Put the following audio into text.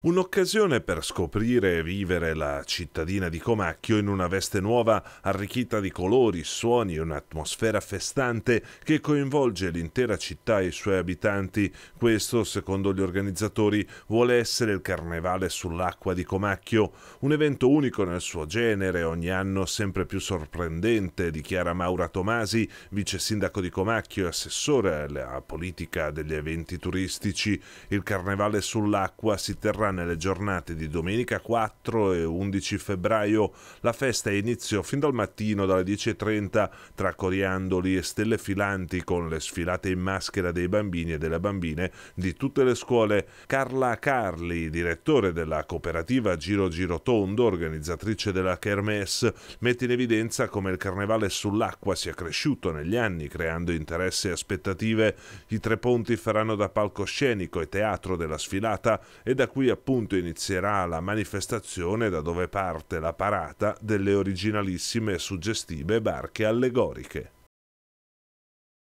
Un'occasione per scoprire e vivere la cittadina di Comacchio in una veste nuova, arricchita di colori, suoni e un'atmosfera festante che coinvolge l'intera città e i suoi abitanti. Questo, secondo gli organizzatori, vuole essere il Carnevale sull'acqua di Comacchio, un evento unico nel suo genere, ogni anno sempre più sorprendente, dichiara Maura Tomasi, vice sindaco di Comacchio e assessore alla politica degli eventi turistici. Il Carnevale sull'acqua si terrà Marra nelle giornate di domenica 4 e 11 febbraio. La festa inizio fin dal mattino dalle 10.30 tra coriandoli e stelle filanti con le sfilate in maschera dei bambini e delle bambine di tutte le scuole. Carla Carli, direttore della cooperativa Giro Giro Tondo, organizzatrice della Kermesse, mette in evidenza come il carnevale sull'acqua sia cresciuto negli anni creando interessi e aspettative. I tre ponti faranno da palcoscenico e teatro della sfilata e da qui a appunto inizierà la manifestazione da dove parte la parata delle originalissime e suggestive barche allegoriche.